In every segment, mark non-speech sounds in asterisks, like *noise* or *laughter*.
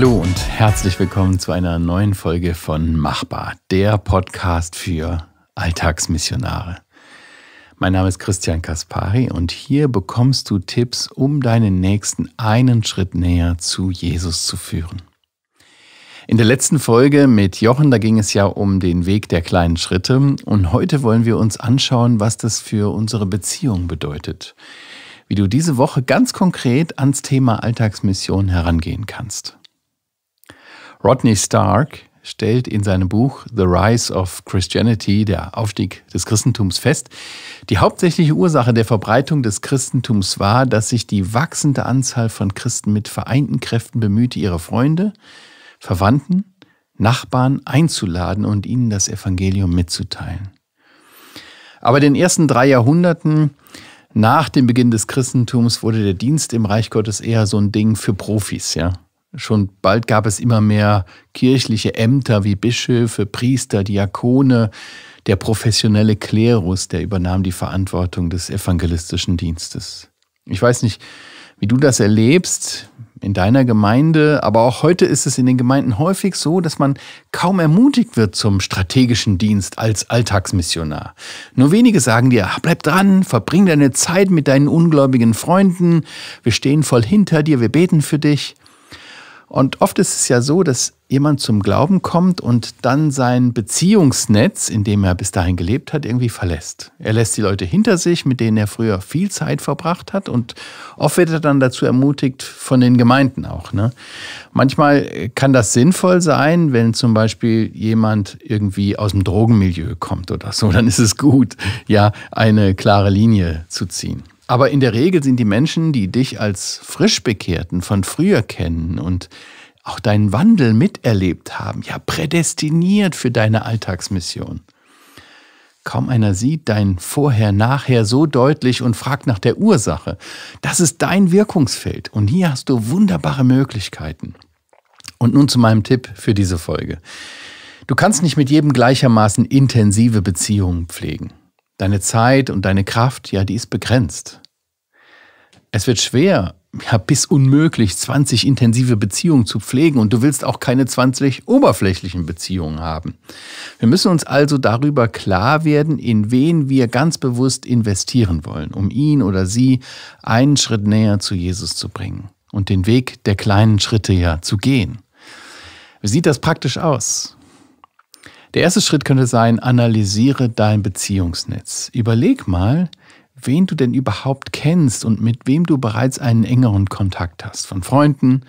Hallo und herzlich willkommen zu einer neuen Folge von Machbar, der Podcast für Alltagsmissionare. Mein Name ist Christian Kaspari und hier bekommst du Tipps, um deinen nächsten einen Schritt näher zu Jesus zu führen. In der letzten Folge mit Jochen, da ging es ja um den Weg der kleinen Schritte und heute wollen wir uns anschauen, was das für unsere Beziehung bedeutet. Wie du diese Woche ganz konkret ans Thema Alltagsmission herangehen kannst. Rodney Stark stellt in seinem Buch The Rise of Christianity, der Aufstieg des Christentums, fest, die hauptsächliche Ursache der Verbreitung des Christentums war, dass sich die wachsende Anzahl von Christen mit vereinten Kräften bemühte, ihre Freunde, Verwandten, Nachbarn einzuladen und ihnen das Evangelium mitzuteilen. Aber in den ersten drei Jahrhunderten nach dem Beginn des Christentums wurde der Dienst im Reich Gottes eher so ein Ding für Profis, ja. Schon bald gab es immer mehr kirchliche Ämter wie Bischöfe, Priester, Diakone. Der professionelle Klerus, der übernahm die Verantwortung des evangelistischen Dienstes. Ich weiß nicht, wie du das erlebst in deiner Gemeinde, aber auch heute ist es in den Gemeinden häufig so, dass man kaum ermutigt wird zum strategischen Dienst als Alltagsmissionar. Nur wenige sagen dir, ah, bleib dran, verbring deine Zeit mit deinen ungläubigen Freunden, wir stehen voll hinter dir, wir beten für dich. Und oft ist es ja so, dass jemand zum Glauben kommt und dann sein Beziehungsnetz, in dem er bis dahin gelebt hat, irgendwie verlässt. Er lässt die Leute hinter sich, mit denen er früher viel Zeit verbracht hat und oft wird er dann dazu ermutigt von den Gemeinden auch. Ne? Manchmal kann das sinnvoll sein, wenn zum Beispiel jemand irgendwie aus dem Drogenmilieu kommt oder so, dann ist es gut, ja, eine klare Linie zu ziehen. Aber in der Regel sind die Menschen, die dich als Frischbekehrten von früher kennen und auch deinen Wandel miterlebt haben, ja prädestiniert für deine Alltagsmission. Kaum einer sieht dein Vorher-Nachher so deutlich und fragt nach der Ursache. Das ist dein Wirkungsfeld und hier hast du wunderbare Möglichkeiten. Und nun zu meinem Tipp für diese Folge. Du kannst nicht mit jedem gleichermaßen intensive Beziehungen pflegen. Deine Zeit und deine Kraft, ja, die ist begrenzt. Es wird schwer, ja, bis unmöglich, 20 intensive Beziehungen zu pflegen und du willst auch keine 20 oberflächlichen Beziehungen haben. Wir müssen uns also darüber klar werden, in wen wir ganz bewusst investieren wollen, um ihn oder sie einen Schritt näher zu Jesus zu bringen und den Weg der kleinen Schritte ja zu gehen. Wie sieht das praktisch aus? Der erste Schritt könnte sein, analysiere dein Beziehungsnetz. Überleg mal, wen du denn überhaupt kennst und mit wem du bereits einen engeren Kontakt hast. Von Freunden,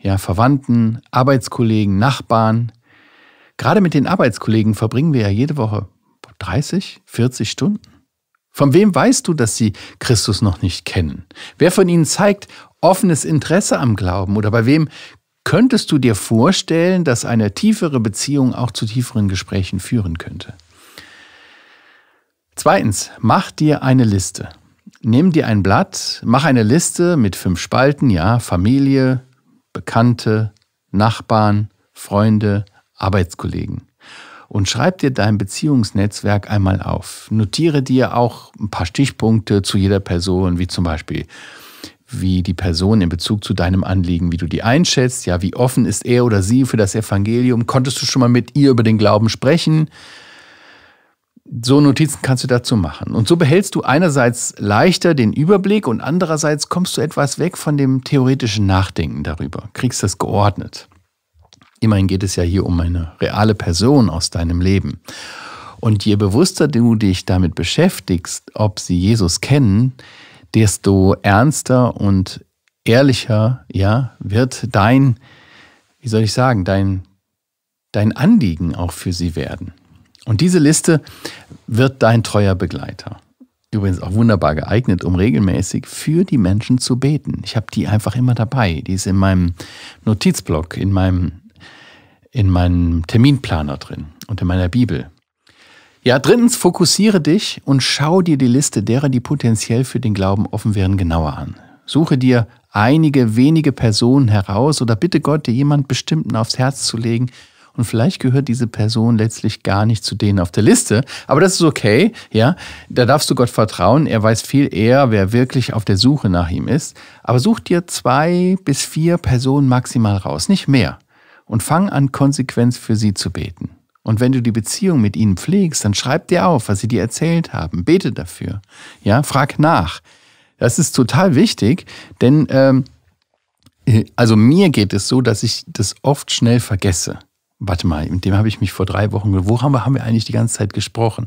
ja, Verwandten, Arbeitskollegen, Nachbarn. Gerade mit den Arbeitskollegen verbringen wir ja jede Woche 30, 40 Stunden. Von wem weißt du, dass sie Christus noch nicht kennen? Wer von ihnen zeigt offenes Interesse am Glauben oder bei wem könntest du dir vorstellen, dass eine tiefere Beziehung auch zu tieferen Gesprächen führen könnte? Zweitens, mach dir eine Liste. Nimm dir ein Blatt, mach eine Liste mit fünf Spalten, ja, Familie, Bekannte, Nachbarn, Freunde, Arbeitskollegen. Und schreib dir dein Beziehungsnetzwerk einmal auf. Notiere dir auch ein paar Stichpunkte zu jeder Person, wie zum Beispiel, wie die Person in Bezug zu deinem Anliegen, wie du die einschätzt, ja, wie offen ist er oder sie für das Evangelium, konntest du schon mal mit ihr über den Glauben sprechen, so Notizen kannst du dazu machen. Und so behältst du einerseits leichter den Überblick und andererseits kommst du etwas weg von dem theoretischen Nachdenken darüber, kriegst das geordnet. Immerhin geht es ja hier um eine reale Person aus deinem Leben. Und je bewusster du dich damit beschäftigst, ob sie Jesus kennen, desto ernster und ehrlicher ja, wird dein, wie soll ich sagen, dein, dein Anliegen auch für sie werden. Und diese Liste wird dein treuer Begleiter. Übrigens auch wunderbar geeignet, um regelmäßig für die Menschen zu beten. Ich habe die einfach immer dabei. Die ist in meinem Notizblock, in meinem, in meinem Terminplaner drin und in meiner Bibel. Ja, drittens, fokussiere dich und schau dir die Liste derer, die potenziell für den Glauben offen wären, genauer an. Suche dir einige wenige Personen heraus oder bitte Gott, dir jemand bestimmten aufs Herz zu legen, und vielleicht gehört diese Person letztlich gar nicht zu denen auf der Liste, aber das ist okay, ja, da darfst du Gott vertrauen, er weiß viel eher, wer wirklich auf der Suche nach ihm ist, aber such dir zwei bis vier Personen maximal raus, nicht mehr, und fang an, Konsequenz für sie zu beten. Und wenn du die Beziehung mit ihnen pflegst, dann schreib dir auf, was sie dir erzählt haben, bete dafür, ja, frag nach. Das ist total wichtig, denn ähm, äh, also mir geht es so, dass ich das oft schnell vergesse warte mal, mit dem habe ich mich vor drei Wochen, wo haben wir, haben wir eigentlich die ganze Zeit gesprochen?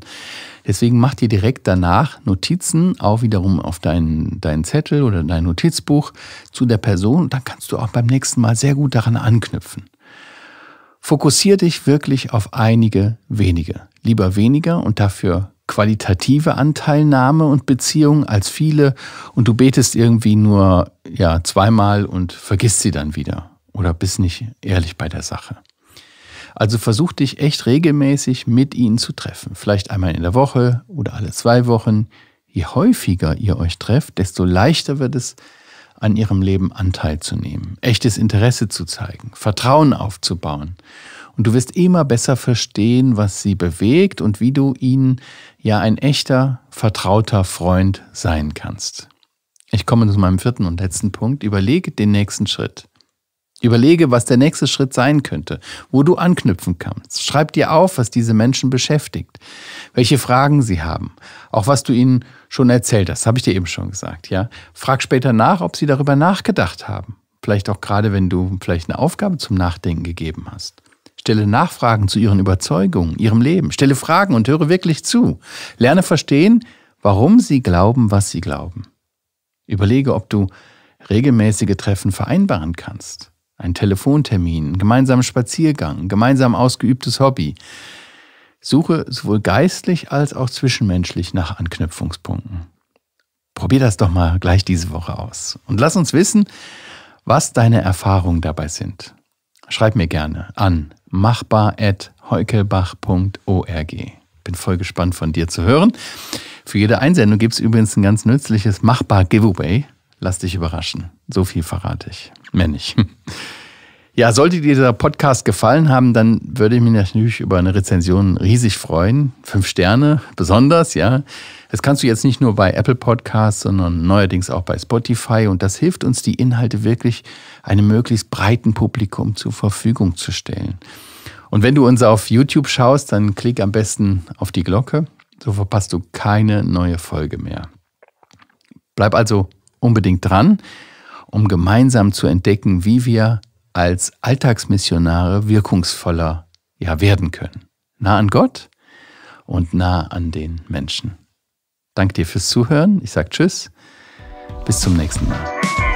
Deswegen mach dir direkt danach Notizen, auch wiederum auf deinen, deinen Zettel oder dein Notizbuch zu der Person. dann kannst du auch beim nächsten Mal sehr gut daran anknüpfen. Fokussiere dich wirklich auf einige wenige. Lieber weniger und dafür qualitative Anteilnahme und Beziehung als viele und du betest irgendwie nur ja zweimal und vergisst sie dann wieder oder bist nicht ehrlich bei der Sache. Also versuch dich echt regelmäßig mit ihnen zu treffen. Vielleicht einmal in der Woche oder alle zwei Wochen. Je häufiger ihr euch trefft, desto leichter wird es, an ihrem Leben Anteil zu nehmen, echtes Interesse zu zeigen, Vertrauen aufzubauen. Und du wirst immer besser verstehen, was sie bewegt und wie du ihnen ja ein echter, vertrauter Freund sein kannst. Ich komme zu meinem vierten und letzten Punkt. Überlege den nächsten Schritt. Überlege, was der nächste Schritt sein könnte, wo du anknüpfen kannst. Schreib dir auf, was diese Menschen beschäftigt, welche Fragen sie haben, auch was du ihnen schon erzählt hast, habe ich dir eben schon gesagt, ja? Frag später nach, ob sie darüber nachgedacht haben, vielleicht auch gerade wenn du vielleicht eine Aufgabe zum Nachdenken gegeben hast. Stelle Nachfragen zu ihren Überzeugungen, ihrem Leben. Stelle Fragen und höre wirklich zu. Lerne verstehen, warum sie glauben, was sie glauben. Überlege, ob du regelmäßige Treffen vereinbaren kannst ein Telefontermin, gemeinsamen Spaziergang, ein gemeinsam ausgeübtes Hobby. Suche sowohl geistlich als auch zwischenmenschlich nach Anknüpfungspunkten. Probier das doch mal gleich diese Woche aus und lass uns wissen, was deine Erfahrungen dabei sind. Schreib mir gerne an machbar.heukelbach.org. Bin voll gespannt von dir zu hören. Für jede Einsendung gibt es übrigens ein ganz nützliches Machbar-Giveaway. Lass dich überraschen. So viel verrate ich. Mehr nicht. *laughs* Ja, sollte dir dieser Podcast gefallen haben, dann würde ich mich natürlich über eine Rezension riesig freuen. Fünf Sterne besonders, ja. Das kannst du jetzt nicht nur bei Apple Podcasts, sondern neuerdings auch bei Spotify. Und das hilft uns, die Inhalte wirklich einem möglichst breiten Publikum zur Verfügung zu stellen. Und wenn du uns auf YouTube schaust, dann klick am besten auf die Glocke. So verpasst du keine neue Folge mehr. Bleib also unbedingt dran, um gemeinsam zu entdecken, wie wir als Alltagsmissionare wirkungsvoller ja, werden können. Nah an Gott und nah an den Menschen. Danke dir fürs Zuhören. Ich sage Tschüss. Bis zum nächsten Mal.